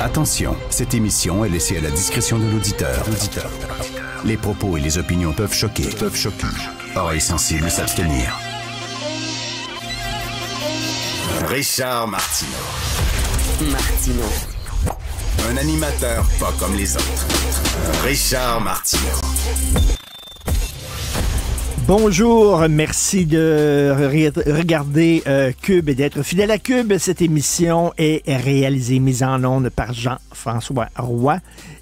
Attention. cette émission est laissée à la discrétion de l'auditeur. Les propos et les opinions peuvent choquer. Peuvent choquer. Oreilles sensibles s'abstenir. Richard Martino. Martino. Un animateur pas comme les autres. Richard Martino. Bonjour, merci de regarder euh, Cube et d'être fidèle à Cube. Cette émission est réalisée, mise en ondes par Jean-François Roy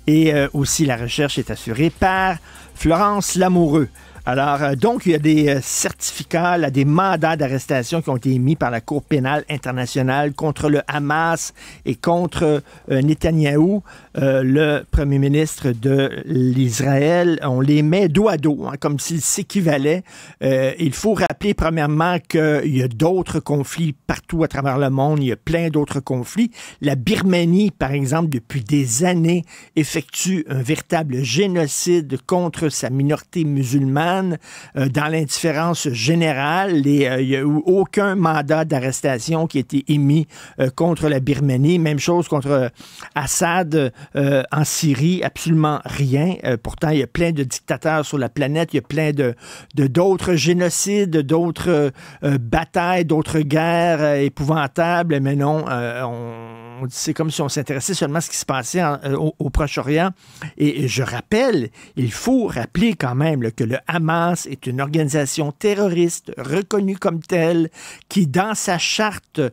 et euh, aussi la recherche est assurée par Florence Lamoureux. Alors, euh, donc, il y a des euh, certificats, a des mandats d'arrestation qui ont été émis par la Cour pénale internationale contre le Hamas et contre euh, Netanyahou, le premier ministre de l'Israël. On les met dos à dos, hein, comme s'ils s'équivalaient. il faut rappeler, premièrement, qu'il y a d'autres conflits partout à travers le monde. Il y a plein d'autres conflits. La Birmanie, par exemple, depuis des années, effectue un véritable génocide contre sa minorité musulmane euh, dans l'indifférence générale euh, il n'y a eu aucun mandat d'arrestation qui a été émis euh, contre la Birmanie. Même chose contre Assad en Syrie, absolument rien. pourtant, il y a plein de dictateurs sur la planète, il y a plein de d'autres génocides, d'autres batailles, d'autres guerres épouvantables, mais non, on c'est comme si on s'intéressait seulement à ce qui se passait euh, au, Proche-Orient. Et, je rappelle, il faut rappeler quand même que le Hamas est une organisation terroriste reconnue comme telle qui, dans sa charte, euh,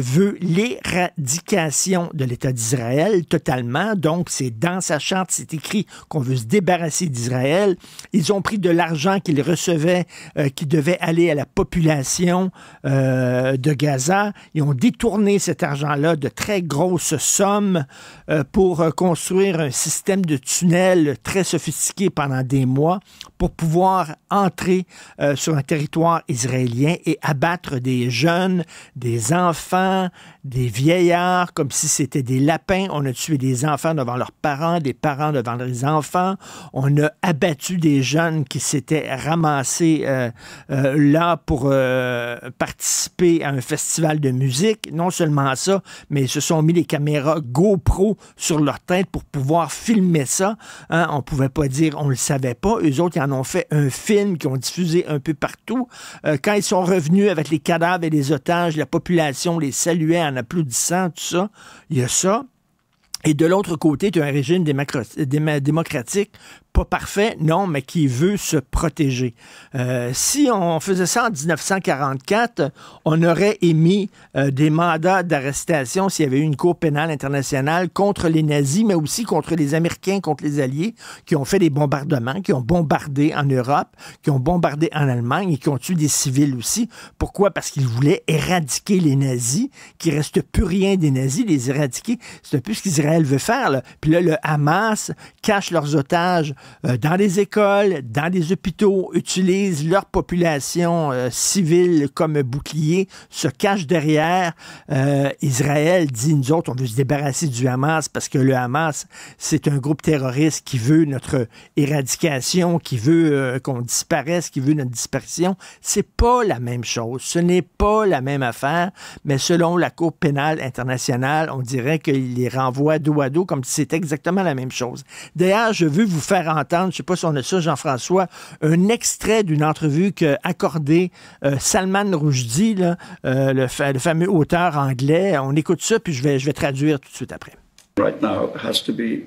veut l'éradication de l'État d'Israël totalement. Donc, c'est dans sa charte, c'est écrit qu'on veut se débarrasser d'Israël. Ils ont pris de l'argent qu'ils recevaient, euh, qui devait aller à la population de Gaza. Ils ont détourné cet argent-là de très grosse somme euh, pour euh, construire un système de tunnels très sophistiqué pendant des mois pour pouvoir entrer euh, sur un territoire israélien et abattre des jeunes, des enfants, des vieillards comme si c'était des lapins. On a tué des enfants devant leurs parents, des parents devant leurs enfants. On a abattu des jeunes qui s'étaient ramassés euh, euh, là pour euh, participer à un festival de musique. Non seulement ça, mais ils se sont mis des caméras GoPro sur leur tête pour pouvoir filmer ça. On hein. On pouvait pas dire on le savait pas. Eux autres, ils en ont fait un film qu'ils ont diffusé un peu partout. quand ils sont revenus avec les cadavres et les otages, la population les saluait en en applaudissant tout ça. Il y a ça. Et de l'autre côté, tu as un régime démocratique pas parfait, non, mais qui veut se protéger. Euh, si on faisait ça en 1944, on aurait émis euh, des mandats d'arrestation s'il y avait eu une Cour pénale internationale contre les nazis, mais aussi contre les Américains, contre les Alliés, qui ont fait des bombardements, qui ont bombardé en Europe, qui ont bombardé en Allemagne et qui ont tué des civils aussi. Pourquoi? Parce qu'ils voulaient éradiquer les nazis, qu'il ne reste plus rien des nazis, les éradiquer. C'est un peu ce qu'Israël veut faire. Là. Puis là, le Hamas cache leurs otages euh, dans les écoles, dans les hôpitaux, utilisent leur population euh, civile comme bouclier, se cachent derrière. Euh, Israël dit, nous autres, on veut se débarrasser du Hamas parce que le Hamas, c'est un groupe terroriste qui veut notre éradication, qui veut qu'on disparaisse, qui veut notre dispersion. C'est pas la même chose. Ce n'est pas la même affaire, mais selon la Cour pénale internationale, on dirait qu'il les renvoie dos à dos comme si c'était exactement la même chose. D'ailleurs, je veux vous faire entendre, je sais pas si on a ça, Jean-François, un extrait d'une entrevue qu'a accordé euh, Salman Rushdie, là, euh, le, fa le, fameux auteur anglais. On écoute ça, puis je vais, je vais traduire tout de suite après. Right now has to be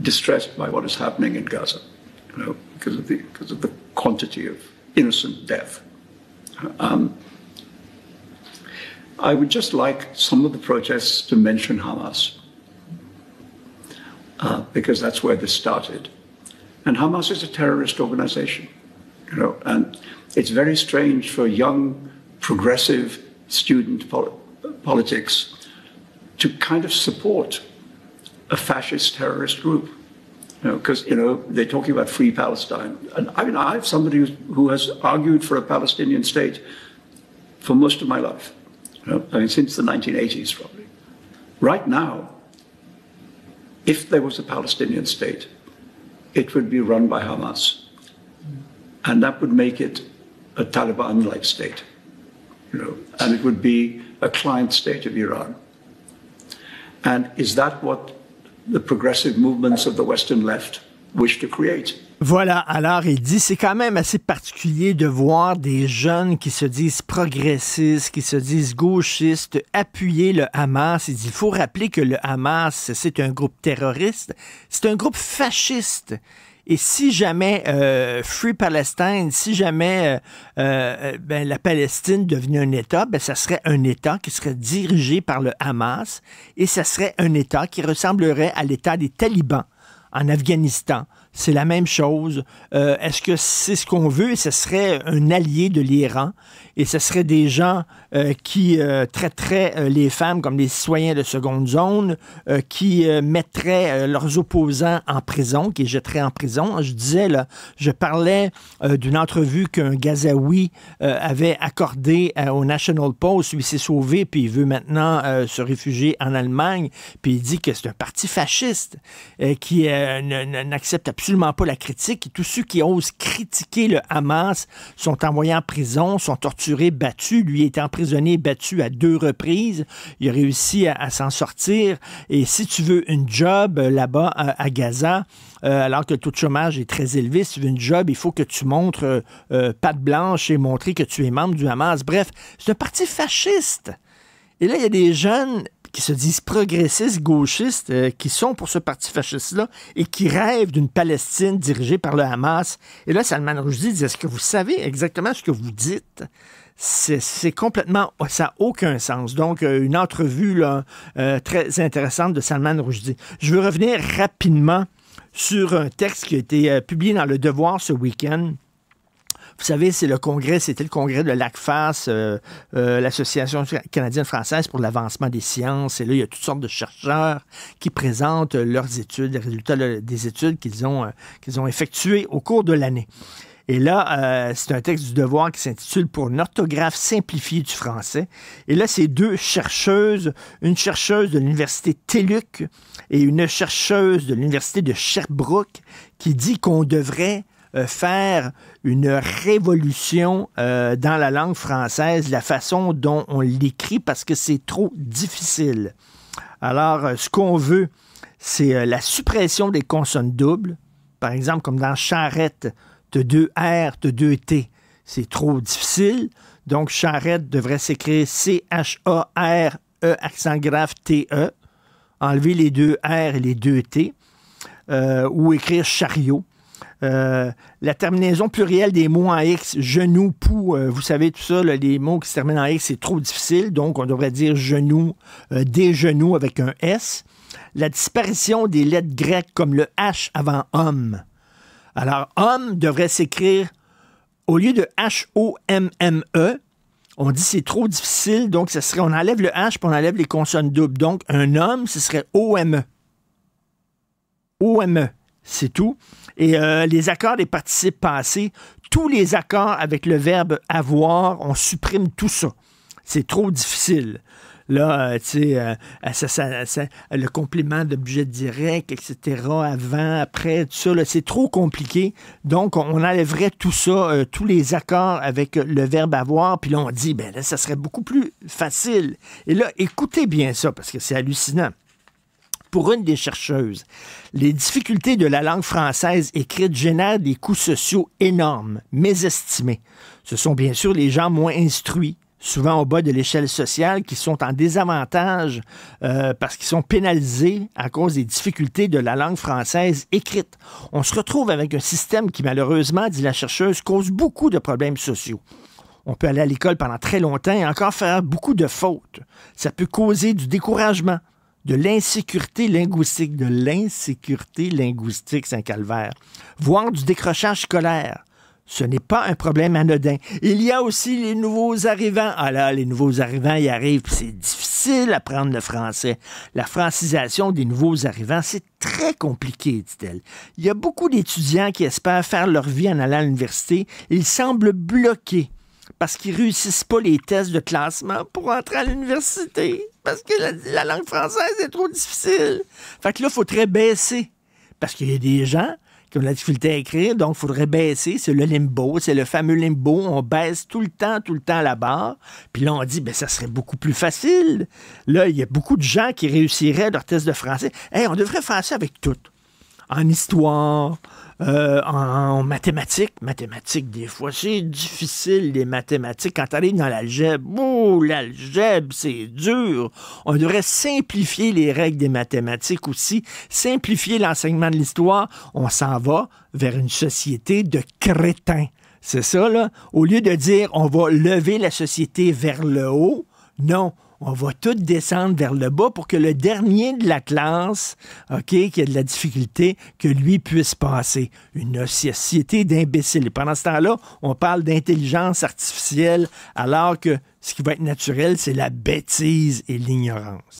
distressed by what is happening in Gaza, you know, because of the, because of the quantity of innocent death. Um, I would just like some of the protests to mention Hamas, uh, because that's where this started. And Hamas is a terrorist organization, you know, and it's very strange for young, progressive student pol politics to kind of support a fascist terrorist group. Because, you, know, you know, they're talking about free Palestine. And I mean, I have somebody who has argued for a Palestinian state for most of my life. You know? I mean, since the 1980s, probably. Right now, if there was a Palestinian state, it would be run by Hamas. And that would make it a Taliban like state, you know, and it would be a client state of Iran. And is that what the progressive movements of the Western left Voilà, alors il dit, c'est quand même assez particulier de voir des jeunes qui se disent progressistes, qui se disent gauchistes, appuyer le Hamas. Il dit, il faut rappeler que le Hamas, c'est un groupe terroriste, c'est un groupe fasciste. Et si jamais euh, Free Palestine, si jamais euh, euh, ben, la Palestine devenait un État, ben, ça serait un État qui serait dirigé par le Hamas et ça serait un État qui ressemblerait à l'État des talibans en Afghanistan, c'est la même chose. Euh, est-ce que c'est ce qu'on veut? Ce serait un allié de l'Iran et ce serait des gens euh, qui euh, traiteraient les femmes comme des citoyens de seconde zone, qui mettraient leurs opposants en prison, qui les jetteraient en prison. Je disais, là, je parlais d'une entrevue qu'un Gazaoui avait accordée au National Post. Lui s'est sauvé, puis il veut maintenant se réfugier en Allemagne. Puis il dit que c'est un parti fasciste qui n'accepte absolument pas la critique. Et tous ceux qui osent critiquer le Hamas sont envoyés en prison, sont torturés, battus. Lui est emprisonné, battu à deux reprises. Il a réussi à, s'en sortir. Et si tu veux une job euh, là-bas à, Gaza, euh, alors que le taux de chômage est très élevé, si tu veux une job, il faut que tu montres euh, euh blanche et montrer que tu es membre du Hamas. Bref, c'est un parti fasciste. Et là, il y a des jeunes qui se disent progressistes, gauchistes, euh, qui sont pour ce parti fasciste-là et qui rêvent d'une Palestine dirigée par le Hamas. Et là, Salman Rushdie dit, est-ce que vous savez exactement ce que vous dites? c'est complètement, ça n'a aucun sens. Donc, euh, une entrevue là, euh, très intéressante de Salman Rushdie. Je veux revenir rapidement sur un texte qui a été publié dans Le Devoir ce week-end vous savez, c'est le congrès, c'était le congrès de l'ACFAS, euh, euh, l'Association canadienne-française pour l'avancement des sciences. Et là, il y a toutes sortes de chercheurs qui présentent euh, leurs études, les résultats des études qu'ils ont, ont effectuées au cours de l'année. Et là, c'est un texte du devoir qui s'intitule Pour une orthographe simplifiée du français. Et là, c'est deux chercheuses, une chercheuse de l'université TELUC et une chercheuse de l'université de Sherbrooke qui dit qu'on devrait euh, faire une révolution euh, dans la langue française, la façon dont on l'écrit, parce que c'est trop difficile. Alors, euh, ce qu'on veut, c'est la suppression des consonnes doubles, par exemple, comme dans charrette, de deux R, de deux T. C'est trop difficile. Donc, charrette devrait s'écrire C-H-A-R-E, accent grave T-E. Enlever les deux R et les deux T. ou écrire chariot. Euh, la terminaison plurielle des mots en X, genou, pou, euh, vous savez tout ça, les mots qui se terminent en X, c'est trop difficile, donc on devrait dire genou, euh, des genoux avec un S. La disparition des lettres grecques comme le H avant homme. Alors, homme devrait s'écrire, au lieu de H-O-M-M-E, on dit c'est trop difficile, donc ce serait, on enlève le H, puis on enlève les consonnes doubles. Donc, un homme, ce serait O-M-E. O-M-E, c'est tout. Et euh, les accords des participes passés, tous les accords avec le verbe avoir, on supprime tout ça. C'est trop difficile. Là, euh, tu sais, euh, le complément d'objet direct, etc., avant, après, tout ça, c'est trop compliqué. Donc, on enlèverait tout ça, tous les accords avec le verbe avoir, puis là, on dit, ben là, ça serait beaucoup plus facile. Et là, écoutez bien ça, parce que c'est hallucinant. Pour une des chercheuses, les difficultés de la langue française écrite génèrent des coûts sociaux énormes, mésestimés. Ce sont bien sûr les gens moins instruits, souvent au bas de l'échelle sociale, qui sont en désavantage euh, parce qu'ils sont pénalisés à cause des difficultés de la langue française écrite. On se retrouve avec un système qui, malheureusement, dit la chercheuse, cause beaucoup de problèmes sociaux. On peut aller à l'école pendant très longtemps et encore faire beaucoup de fautes. Ça peut causer du découragement, de l'insécurité linguistique, de l'insécurité linguistique, Saint-Calvaire, voire du décrochage scolaire. Ce n'est pas un problème anodin. Il y a aussi les nouveaux arrivants. Ah là, les nouveaux arrivants, y arrivent, c'est difficile d'apprendre le français. La francisation des nouveaux arrivants, c'est très compliqué, dit-elle. Il y a beaucoup d'étudiants qui espèrent faire leur vie en allant à l'université. Ils semblent bloqués parce qu'ils réussissent pas les tests de classement pour entrer à l'université, parce que la, langue française est trop difficile. Fait que là, il faudrait baisser, parce qu'il y a des gens qui ont la difficulté à écrire, donc il faudrait baisser, c'est le limbo, c'est le fameux limbo, on baisse tout le temps, tout le temps la barre, puis là, on dit, ben ça serait beaucoup plus facile. Là, il y a beaucoup de gens qui réussiraient leur tests de français. Hey, on devrait faire ça avec tout en histoire, euh, en, mathématiques. Mathématiques, des fois, c'est difficile, les mathématiques. Quand tu arrives dans l'algèbre, ouh, l'algèbre, c'est dur. On devrait simplifier les règles des mathématiques aussi, simplifier l'enseignement de l'histoire. On s'en va vers une société de crétins. C'est ça, là. Au lieu de dire on va lever la société vers le haut, non, on va tout descendre vers le bas pour que le dernier de la classe, OK, qui a de la difficulté, que lui puisse passer. Une société d'imbéciles. pendant ce temps-là, on parle d'intelligence artificielle, alors que ce qui va être naturel, c'est la bêtise et l'ignorance.